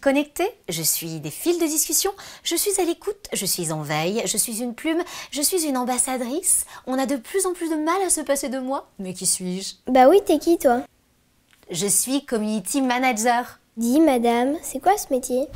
connectée, je suis des fils de discussion, je suis à l'écoute, je suis en veille, je suis une plume, je suis une ambassadrice. On a de plus en plus de mal à se passer de moi. Mais qui suis-je Bah oui, t'es qui toi Je suis community manager. Dis madame, c'est quoi ce métier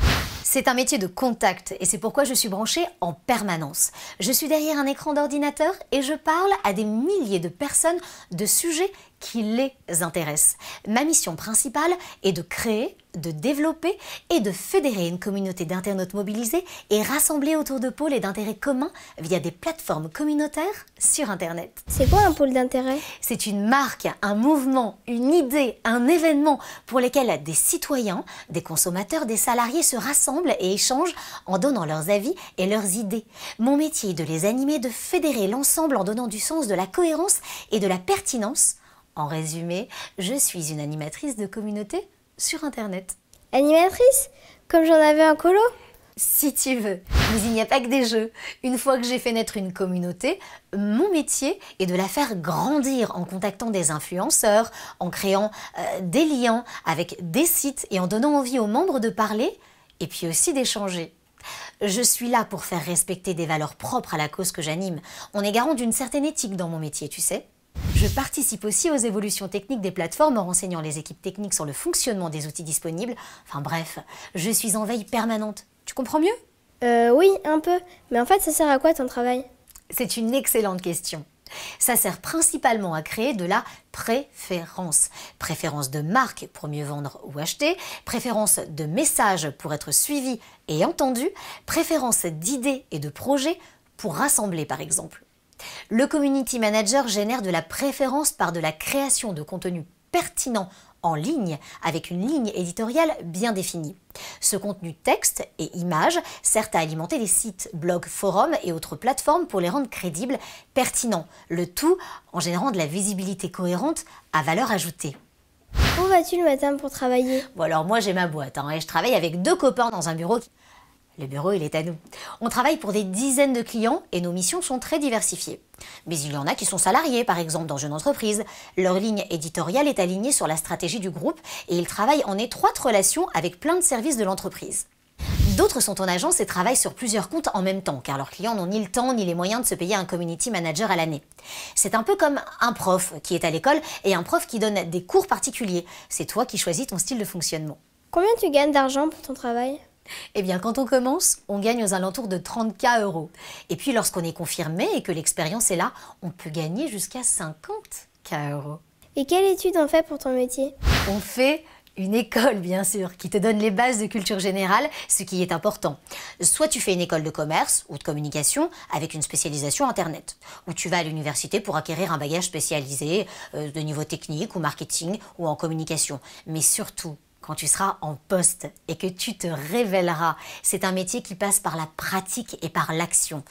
c'est un métier de contact et c'est pourquoi je suis branchée en permanence. Je suis derrière un écran d'ordinateur et je parle à des milliers de personnes de sujets qui les intéressent. Ma mission principale est de créer, de développer et de fédérer une communauté d'internautes mobilisés et rassemblés autour de pôles et d'intérêts communs via des plateformes communautaires sur Internet. C'est quoi un pôle d'intérêt C'est une marque, un mouvement, une idée, un événement pour lesquels des citoyens, des consommateurs, des salariés se rassemblent et échangent en donnant leurs avis et leurs idées. Mon métier est de les animer, de fédérer l'ensemble en donnant du sens, de la cohérence et de la pertinence en résumé, je suis une animatrice de communauté sur Internet. Animatrice Comme j'en avais un colo Si tu veux. Mais il n'y a pas que des jeux. Une fois que j'ai fait naître une communauté, mon métier est de la faire grandir en contactant des influenceurs, en créant euh, des liens avec des sites et en donnant envie aux membres de parler et puis aussi d'échanger. Je suis là pour faire respecter des valeurs propres à la cause que j'anime. On est garant d'une certaine éthique dans mon métier, tu sais. Je participe aussi aux évolutions techniques des plateformes en renseignant les équipes techniques sur le fonctionnement des outils disponibles. Enfin bref, je suis en veille permanente. Tu comprends mieux Euh oui, un peu. Mais en fait, ça sert à quoi ton travail C'est une excellente question. Ça sert principalement à créer de la préférence. Préférence de marque pour mieux vendre ou acheter, préférence de message pour être suivi et entendu, préférence d'idées et de projets pour rassembler par exemple. Le community manager génère de la préférence par de la création de contenu pertinent en ligne avec une ligne éditoriale bien définie. Ce contenu texte et image sert à alimenter les sites, blogs, forums et autres plateformes pour les rendre crédibles, pertinents, le tout en générant de la visibilité cohérente à valeur ajoutée. Où vas-tu le matin pour travailler alors moi j'ai ma boîte hein, et je travaille avec deux copains dans un bureau. Le bureau, il est à nous. On travaille pour des dizaines de clients et nos missions sont très diversifiées. Mais il y en a qui sont salariés, par exemple, dans une entreprise. Leur ligne éditoriale est alignée sur la stratégie du groupe et ils travaillent en étroite relation avec plein de services de l'entreprise. D'autres sont en agence et travaillent sur plusieurs comptes en même temps, car leurs clients n'ont ni le temps ni les moyens de se payer un community manager à l'année. C'est un peu comme un prof qui est à l'école et un prof qui donne des cours particuliers. C'est toi qui choisis ton style de fonctionnement. Combien tu gagnes d'argent pour ton travail eh bien, quand on commence, on gagne aux alentours de 30K euros. Et puis, lorsqu'on est confirmé et que l'expérience est là, on peut gagner jusqu'à 50K euros. Et quelle étude on fait pour ton métier On fait une école, bien sûr, qui te donne les bases de culture générale, ce qui est important. Soit tu fais une école de commerce ou de communication avec une spécialisation Internet, ou tu vas à l'université pour acquérir un bagage spécialisé euh, de niveau technique ou marketing ou en communication. Mais surtout, quand tu seras en poste et que tu te révéleras. C'est un métier qui passe par la pratique et par l'action.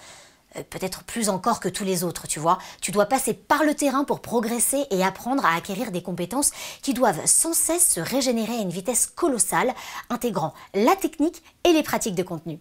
Euh, peut-être plus encore que tous les autres, tu vois. Tu dois passer par le terrain pour progresser et apprendre à acquérir des compétences qui doivent sans cesse se régénérer à une vitesse colossale, intégrant la technique et les pratiques de contenu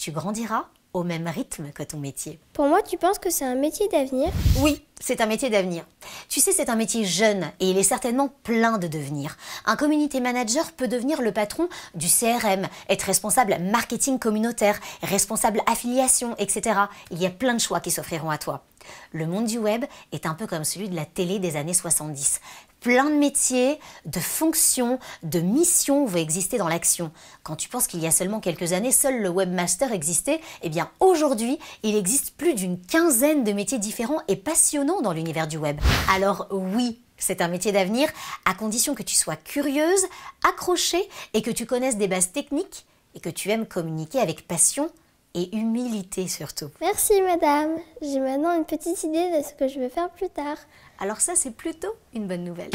tu grandiras au même rythme que ton métier. Pour moi, tu penses que c'est un métier d'avenir Oui, c'est un métier d'avenir. Tu sais, c'est un métier jeune et il est certainement plein de devenir. Un community manager peut devenir le patron du CRM, être responsable marketing communautaire, responsable affiliation, etc. Il y a plein de choix qui s'offriront à toi. Le monde du web est un peu comme celui de la télé des années 70 plein de métiers, de fonctions, de missions vont exister dans l'action. Quand tu penses qu'il y a seulement quelques années, seul le webmaster existait, eh bien aujourd'hui, il existe plus d'une quinzaine de métiers différents et passionnants dans l'univers du web. Alors oui, c'est un métier d'avenir, à condition que tu sois curieuse, accrochée et que tu connaisses des bases techniques et que tu aimes communiquer avec passion et humilité surtout. Merci madame, j'ai maintenant une petite idée de ce que je vais faire plus tard. Alors ça c'est plutôt une bonne nouvelle.